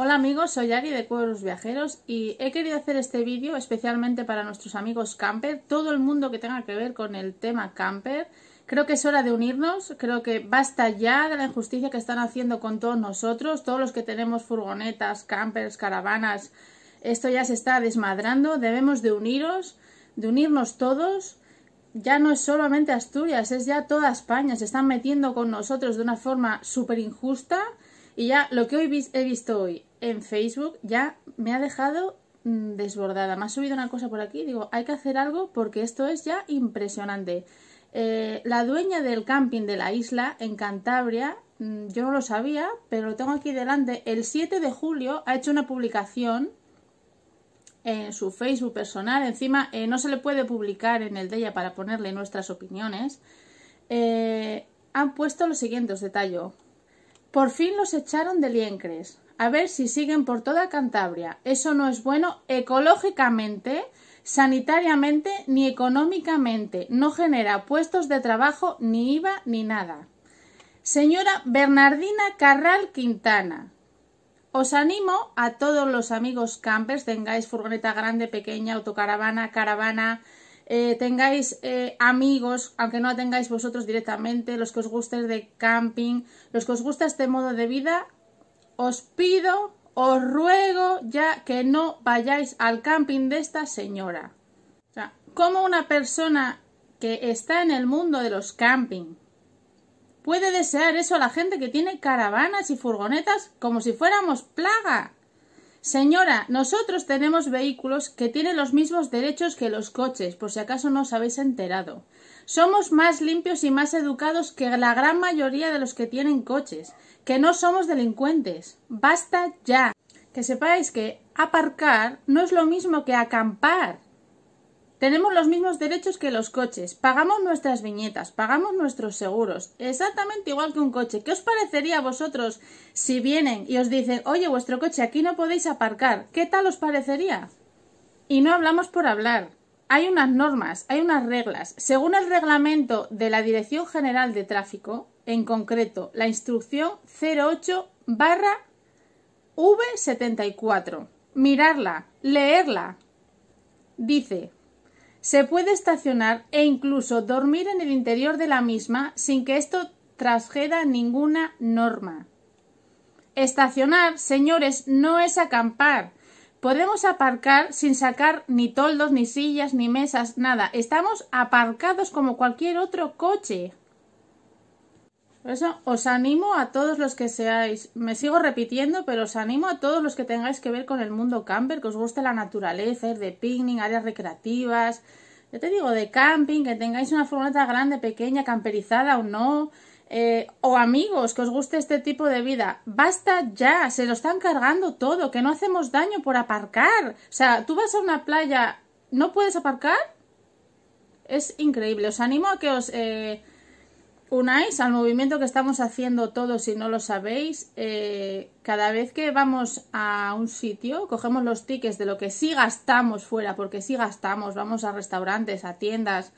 Hola amigos, soy Ari de Cueros Viajeros y he querido hacer este vídeo especialmente para nuestros amigos camper, todo el mundo que tenga que ver con el tema camper. Creo que es hora de unirnos, creo que basta ya de la injusticia que están haciendo con todos nosotros, todos los que tenemos furgonetas, campers, caravanas, esto ya se está desmadrando, debemos de uniros, de unirnos todos ya no es solamente Asturias, es ya toda España. Se están metiendo con nosotros de una forma súper injusta. Y ya lo que hoy he visto hoy, en Facebook ya me ha dejado mm, desbordada. Me ha subido una cosa por aquí, digo, hay que hacer algo porque esto es ya impresionante. Eh, la dueña del camping de la isla en Cantabria, mm, yo no lo sabía, pero lo tengo aquí delante, el 7 de julio ha hecho una publicación en su Facebook personal, encima eh, no se le puede publicar en el de ella para ponerle nuestras opiniones, eh, han puesto los siguientes detalles. Por fin los echaron de Liencres. A ver si siguen por toda Cantabria. Eso no es bueno ecológicamente, sanitariamente ni económicamente. No genera puestos de trabajo ni IVA ni nada. Señora Bernardina Carral Quintana, os animo a todos los amigos campers, tengáis furgoneta grande, pequeña, autocaravana, caravana, eh, tengáis eh, amigos, aunque no tengáis vosotros directamente, los que os guste de camping, los que os gusta este modo de vida, os pido, os ruego ya que no vayáis al camping de esta señora. O sea, como una persona que está en el mundo de los camping puede desear eso a la gente que tiene caravanas y furgonetas como si fuéramos plaga? Señora, nosotros tenemos vehículos que tienen los mismos derechos que los coches, por si acaso no os habéis enterado. Somos más limpios y más educados que la gran mayoría de los que tienen coches, que no somos delincuentes. Basta ya. Que sepáis que aparcar no es lo mismo que acampar. Tenemos los mismos derechos que los coches, pagamos nuestras viñetas, pagamos nuestros seguros, exactamente igual que un coche. ¿Qué os parecería a vosotros si vienen y os dicen, oye, vuestro coche aquí no podéis aparcar? ¿Qué tal os parecería? Y no hablamos por hablar. Hay unas normas, hay unas reglas. Según el reglamento de la Dirección General de Tráfico, en concreto, la instrucción 08 barra V74. Mirarla, leerla. Dice, se puede estacionar e incluso dormir en el interior de la misma sin que esto transgreda ninguna norma. Estacionar, señores, no es acampar. Podemos aparcar sin sacar ni toldos, ni sillas, ni mesas, nada. Estamos aparcados como cualquier otro coche. Eso os animo a todos los que seáis, me sigo repitiendo, pero os animo a todos los que tengáis que ver con el mundo camper, que os guste la naturaleza, ir de picnic, áreas recreativas, yo te digo, de camping, que tengáis una furgoneta grande, pequeña, camperizada o no, eh, o amigos que os guste este tipo de vida, basta ya, se lo están cargando todo, que no hacemos daño por aparcar. O sea, tú vas a una playa, ¿no puedes aparcar? Es increíble, os animo a que os... Eh, unáis al movimiento que estamos haciendo todos si no lo sabéis. Eh, cada vez que vamos a un sitio, cogemos los tickets de lo que sí gastamos fuera, porque sí gastamos, vamos a restaurantes, a tiendas,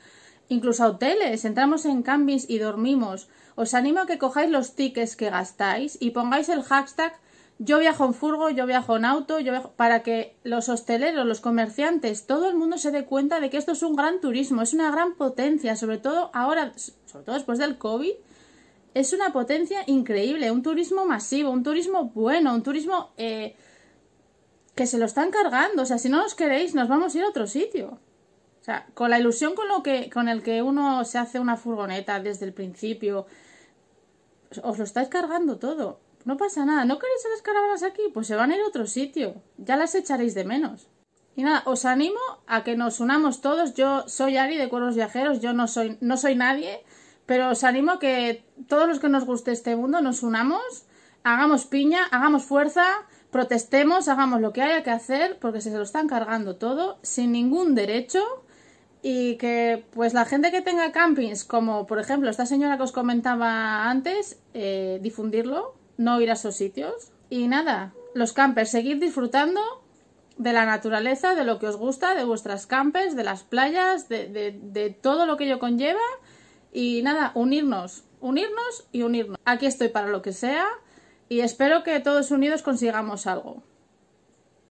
incluso a hoteles, entramos en cambis y dormimos. Os animo a que cojáis los tickets que gastáis y pongáis el hashtag yo viajo en furgo, yo viajo en auto, yo para que los hosteleros, los comerciantes, todo el mundo se dé cuenta de que esto es un gran turismo, es una gran potencia, sobre todo ahora, sobre todo después del COVID, es una potencia increíble, un turismo masivo, un turismo bueno, un turismo eh, que se lo están cargando, o sea, si no nos queréis, nos vamos a ir a otro sitio. O sea, con la ilusión con, lo que, con el que uno se hace una furgoneta desde el principio, os lo estáis cargando todo. No pasa nada, ¿no queréis a las caravanas aquí? Pues se van a ir a otro sitio. Ya las echaréis de menos. Y nada, os animo a que nos unamos todos. Yo soy Ari de Cuervos Viajeros, yo no soy, no soy nadie, pero os animo a que todos los que nos guste este mundo nos unamos, hagamos piña, hagamos fuerza, protestemos, hagamos lo que haya que hacer, porque se lo están cargando todo, sin ningún derecho. Y que pues la gente que tenga campings, como por ejemplo esta señora que os comentaba antes, eh, difundirlo, no ir a esos sitios. Y nada, los campers, seguir disfrutando de la naturaleza, de lo que os gusta, de vuestras campers, de las playas, de, de, todo lo que ello conlleva. Y nada, unirnos, unirnos y unirnos. Aquí estoy para lo que sea y espero que todos unidos consigamos algo.